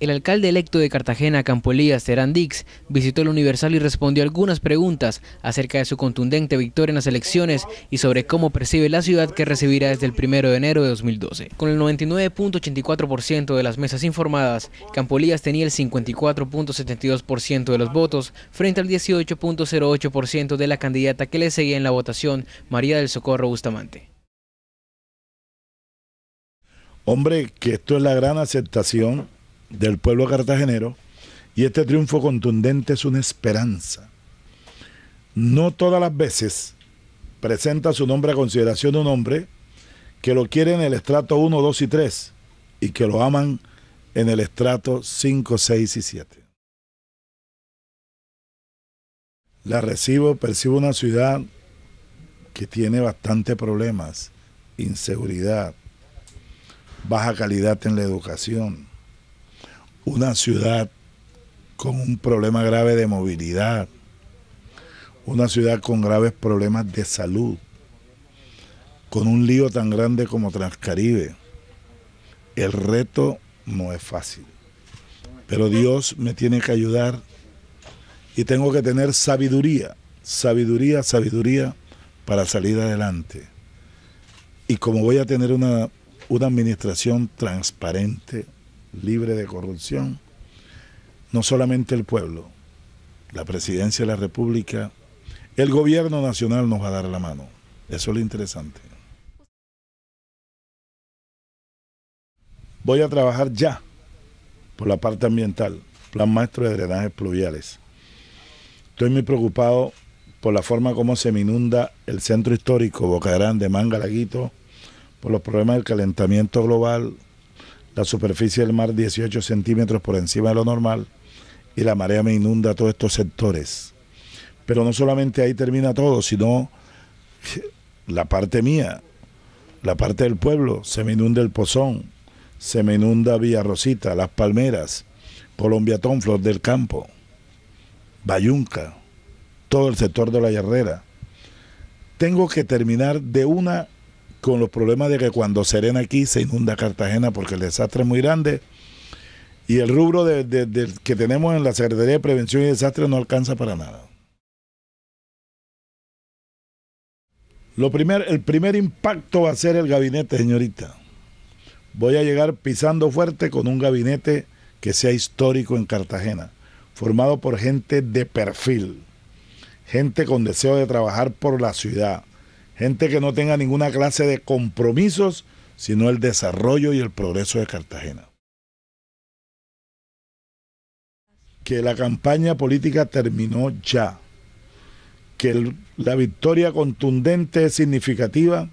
El alcalde electo de Cartagena, Campolías, Terán Dix, visitó el Universal y respondió algunas preguntas acerca de su contundente victoria en las elecciones y sobre cómo percibe la ciudad que recibirá desde el 1 de enero de 2012. Con el 99.84% de las mesas informadas, Campolías tenía el 54.72% de los votos frente al 18.08% de la candidata que le seguía en la votación, María del Socorro Bustamante. Hombre, que esto es la gran aceptación del pueblo cartagenero y este triunfo contundente es una esperanza. No todas las veces presenta su nombre a consideración de un hombre que lo quiere en el estrato 1, 2 y 3 y que lo aman en el estrato 5, 6 y 7. La recibo, percibo una ciudad que tiene bastantes problemas, inseguridad, baja calidad en la educación, una ciudad con un problema grave de movilidad, una ciudad con graves problemas de salud, con un lío tan grande como Transcaribe. El reto no es fácil, pero Dios me tiene que ayudar y tengo que tener sabiduría, sabiduría, sabiduría para salir adelante. Y como voy a tener una, una administración transparente, libre de corrupción, no solamente el pueblo, la presidencia de la República, el gobierno nacional nos va a dar la mano. Eso es lo interesante. Voy a trabajar ya por la parte ambiental, plan maestro de drenajes pluviales. Estoy muy preocupado por la forma como se me inunda el centro histórico, Boca Grande, Mangalaguito, por los problemas del calentamiento global, la superficie del mar 18 centímetros por encima de lo normal y la marea me inunda todos estos sectores. Pero no solamente ahí termina todo, sino la parte mía, la parte del pueblo, se me inunda el Pozón, se me inunda Villa Rosita, Las Palmeras, Colombiatón, Flor del Campo, Bayunca, todo el sector de la Herrera. Tengo que terminar de una con los problemas de que cuando serena aquí se inunda Cartagena porque el desastre es muy grande y el rubro que tenemos en la Secretaría de Prevención y desastre no alcanza para nada. Lo el primer impacto va a ser el gabinete, señorita. Voy a llegar pisando fuerte con un gabinete que sea histórico en Cartagena, formado por gente de perfil, gente con deseo de trabajar por la ciudad, gente que no tenga ninguna clase de compromisos, sino el desarrollo y el progreso de Cartagena. Que la campaña política terminó ya, que la victoria contundente es significativa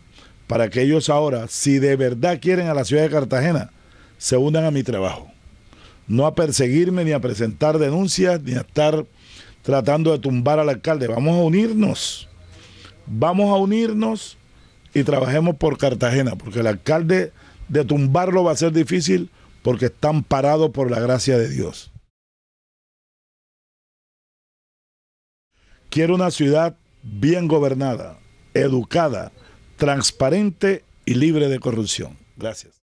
para que ellos ahora, si de verdad quieren a la ciudad de Cartagena, se unan a mi trabajo. No a perseguirme, ni a presentar denuncias, ni a estar tratando de tumbar al alcalde. Vamos a unirnos vamos a unirnos y trabajemos por Cartagena, porque el alcalde de tumbarlo va a ser difícil porque están parados por la gracia de Dios. Quiero una ciudad bien gobernada, educada, transparente y libre de corrupción. Gracias.